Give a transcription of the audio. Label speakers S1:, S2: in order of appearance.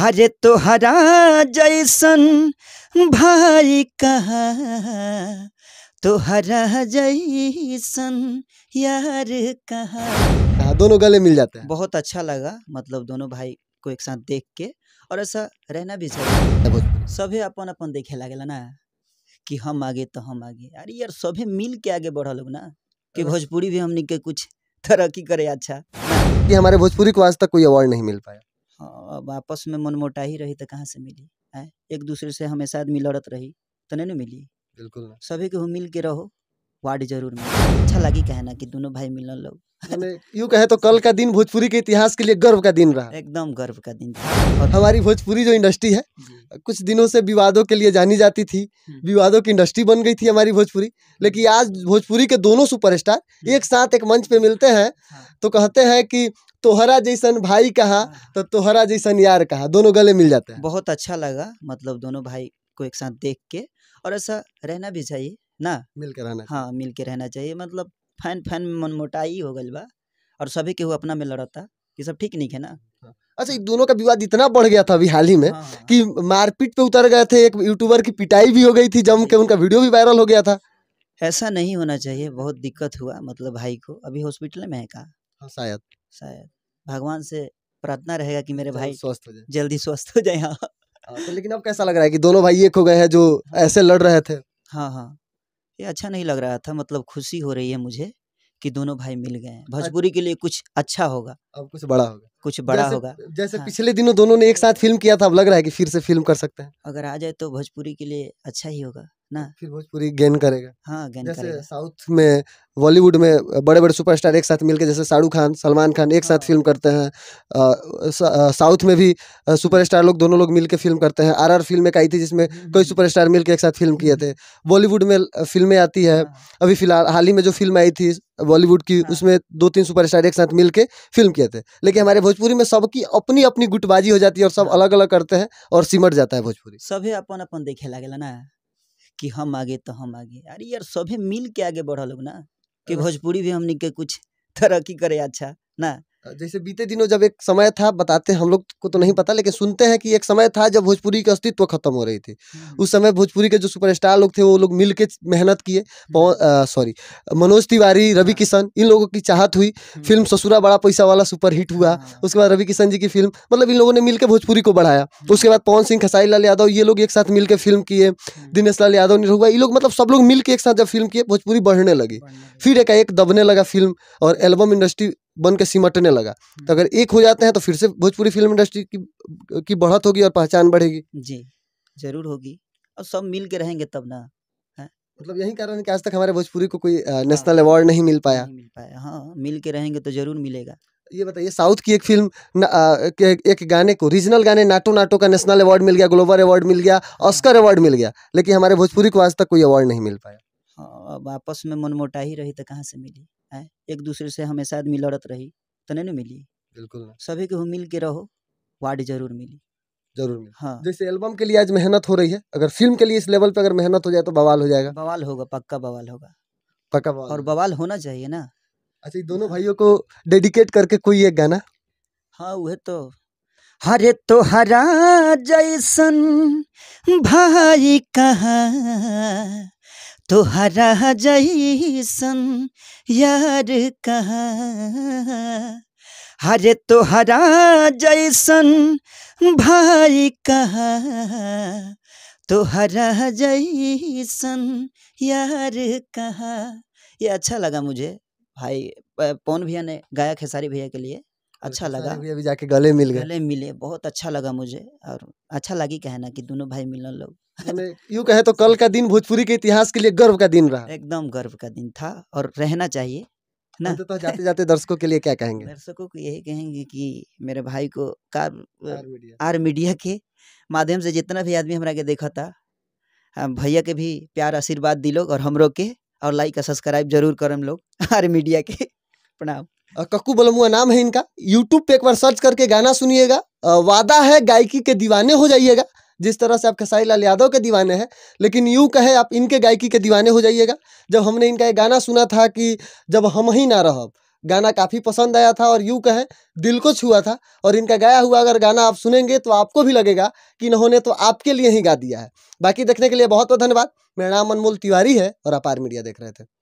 S1: हरे तोहरा जैसन भाई कहा तोहरा जैसन यार कहा दोनों गले मिल जाते हैं बहुत अच्छा लगा मतलब दोनों भाई को एक साथ देख के और ऐसा रहना भी चाहिए सभी अपन अपन देखे लगे ना कि हम आगे तो हम आगे अरे यार सभी मिल के आगे बढ़ा लोग ना कि भोजपुरी भी हमने के कुछ तरक्की करे अच्छा कि हमारे भोजपुरी
S2: को आज तक कोई अवार्ड नहीं मिल
S1: पाया हाँ, आपस में मनमोटा ही रही तो कहाँ से मिली है एक दूसरे से हमेशा आदमी लड़त रही तो नहीं ना मिली बिल्कुल सभी के मिल के रहो वार्ड जरूर मिले अच्छा लगी कहना कि दोनों भाई मिलन लोग यूँ कहे तो कल का दिन भोजपुरी के इतिहास के लिए गर्व का दिन रहा एकदम गर्व का दिन
S2: और हमारी भोजपुरी जो इंडस्ट्री है कुछ दिनों से विवादों के लिए जानी जाती थी हम्म। विवादों की इंडस्ट्री बन गई थी हमारी भोजपुरी हम्म। लेकिन आज भोजपुरी के दोनों सुपरस्टार हम्म। एक साथ एक मंच पे मिलते हैं हाँ। तो कहते हैं कि तोहरा जैसन भाई कहा हाँ। तो तोहरा जैसन यार कहा दोनों गले मिल जाते हैं
S1: बहुत अच्छा लगा मतलब दोनों भाई को एक साथ देख के और ऐसा रहना भी चाहिए ना मिलकर रहना हाँ मिल के रहना चाहिए मतलब फैन फैन मन मोटाई हो गल बा और सभी के वो अपना में लड़ता ये सब ठीक नहीं है ना हाँ। अच्छा ये दोनों का विवाद इतना
S2: बढ़ गया था अभी हाल ही में हाँ, हाँ, कि मारपीट पे उतर गए थे एक यूट्यूबर की पिटाई भी हो गई थी जम के उनका
S1: वीडियो भी वायरल हो गया था ऐसा नहीं होना चाहिए बहुत दिक्कत हुआ मतलब भाई को अभी हॉस्पिटल में है कहा शायद शायद भगवान से प्रार्थना रहेगा कि मेरे भाई स्वस्थ हो जाए जल्दी स्वस्थ हो जाए हाँ।,
S2: हाँ तो लेकिन अब कैसा लग रहा है कि दोनों भाई एक हो गए हैं जो हाँ। ऐसे लड़ रहे थे
S1: हाँ हाँ ये अच्छा नहीं लग रहा था मतलब खुशी हो रही है मुझे कि दोनों भाई मिल गए हैं अच्छा। भोजपुरी के लिए कुछ अच्छा होगा अब कुछ बड़ा होगा कुछ बड़ा जैसे, होगा जैसे हाँ। पिछले
S2: दिनों दोनों ने एक साथ फिल्म किया था अब लग रहा है कि फिर से फिल्म कर सकते हैं
S1: अगर आ जाए तो भोजपुरी के लिए अच्छा ही होगा ना फिर भोजपुरी गेन करेगा हाँ गेन जैसे करेगा। साउथ
S2: में बॉलीवुड में बड़े बड़े सुपरस्टार एक साथ मिलकर जैसे शाहरुख खान सलमान खान एक साथ हाँ। फिल्म करते हैं साउथ में भी सुपरस्टार लोग दोनों लोग मिलकर फिल्म करते हैं आरआर फिल्म एक आई थी जिसमें हम्म, हम्म, कई हम्म। सुपरस्टार मिलकर एक साथ फिल्म किए थे बॉलीवुड में फिल्में आती है हाँ। अभी फिलहाल हाल ही में जो फिल्म आई थी बॉलीवुड की हाँ। उसमें दो तीन सुपरस्टार एक साथ मिलके फिल्म किए थे लेकिन हमारे भोजपुरी में सबकी अपनी अपनी गुटबाजी हो जाती है और सब अलग अलग करते हैं और सिमट जाता है भोजपुरी
S1: सभी अपन अपन देखे लगे ना कि हम आगे तो हम आगे अरे यार सभी मिल के आगे बढ़ा लोग ना कि भोजपुरी भी हमने के कुछ तरक्की करे अच्छा ना जैसे बीते दिनों जब एक समय था बताते हम लोग को
S2: तो नहीं पता लेकिन सुनते हैं कि एक समय था जब भोजपुरी का अस्तित्व खत्म हो रही थी हम्म। उस समय भोजपुरी के जो सुपरस्टार लोग थे वो लोग मिल के मेहनत किए हम्म। सॉरी मनोज तिवारी रवि हाँ। किशन इन लोगों की चाहत हुई हम्म। फिल्म ससुरा बड़ा पैसा वाला सुपरहिट हुआ हाँ। उसके बाद रवि किशन जी की फिल्म मतलब इन लोगों ने मिलकर भोजपुरी को बढ़ाया उसके बाद पवन सिंह खसाई लाल यादव ये लोग एक साथ मिलकर फिल्म किए दिनेश लाल यादव निरुआ ये लोग मतलब सब लोग मिलकर एक साथ जब फिल्म किए भोजपुरी बढ़ने लगी फिर एक दबने लगा फिल्म और एल्बम इंडस्ट्री बन के सिमटने लगा हम्म। तो अगर एक हो जाते हैं तो फिर से भोजपुरी फिल्म इंडस्ट्री की की बढ़त होगी और पहचान बढ़ेगी
S1: जी जरूर होगी और सब मिल के रहेंगे तब ना
S2: मतलब यही कारण है कि आज तक हमारे भोजपुरी को कोई हाँ, नेशनल अवार्ड नहीं मिल पाया नहीं
S1: मिल पाया हाँ मिल के रहेंगे तो जरूर मिलेगा
S2: ये बताइए साउथ की एक फिल्म न, आ, एक गाने को रीजनल गाने नाटो नाटो का नेशनल अवार्ड मिल गया ग्लोबल अवार्ड मिल गया ऑस्कर अवार्ड मिल गया लेकिन हमारे भोजपुरी को आज तक कोई अवार्ड नहीं मिल पाया
S1: हाँ वापस में मनमोटा ही रही तो कहाँ से मिली है एक दूसरे से हमेशा आदमी लड़त रही तो नहीं मिली बिल्कुल सभी को मिल के रहो वार्ड जरूर मिली जरूर मिली हाँ जैसे एल्बम
S2: के लिए आज मेहनत हो रही है अगर फिल्म के लिए इस लेवल पे अगर मेहनत हो जाए तो बवाल हो जाएगा
S1: बवाल होगा पक्का बवाल होगा पक्का बवाल और बवाल होना चाहिए ना अच्छा दोनों
S2: भाइयों को डेडिकेट करके कोई एक गाना हाँ वह तो हरे तो
S1: हरा जैसन भाई कहा तोहरा जैसन यार कहा हरे तोहरा जैसन भाई कहा तोहरा जैसन यार कहा ये अच्छा लगा मुझे भाई पवन भैया ने गाया खेसारी भैया के लिए अच्छा तो लगा भी अभी जाके गले मिल गए गले मिले बहुत अच्छा लगा मुझे और अच्छा लगी कहना कि दोनों भाई मिलन लोग यूँ कहे तो कल का दिन भोजपुरी के इतिहास के लिए गर्व का दिन रहा एकदम गर्व का दिन था और रहना चाहिए ना तो, तो जाते जाते दर्शकों के लिए क्या कहेंगे दर्शकों को यही कहेंगे कि मेरे भाई को कार आर मीडिया, के माध्यम से जितना भी आदमी हमारा के देखा था हाँ, भैया के भी प्यार आशीर्वाद दिलोग और हमरो के और लाइक और सब्सक्राइब जरूर करम लोग आर मीडिया के प्रणाम कक्कू बलमुआ नाम है इनका यूट्यूब पे एक बार सर्च करके गाना सुनिएगा वादा है
S2: गायकी के दीवाने हो जाइएगा जिस तरह से आप खेसारी लाल यादव के दीवाने हैं लेकिन यूँ कहे आप इनके गायकी के दीवाने हो जाइएगा जब हमने इनका एक गाना सुना था कि जब हम ही ना रह गाना काफ़ी पसंद आया था और यूँ कहें दिल को छुआ था और इनका गाया हुआ अगर गाना आप सुनेंगे तो आपको भी लगेगा कि इन्होंने तो आपके लिए ही गा दिया है बाकी देखने के लिए बहुत बहुत धन्यवाद मेरा नाम अनमोल तिवारी है और आप आर मीडिया देख रहे थे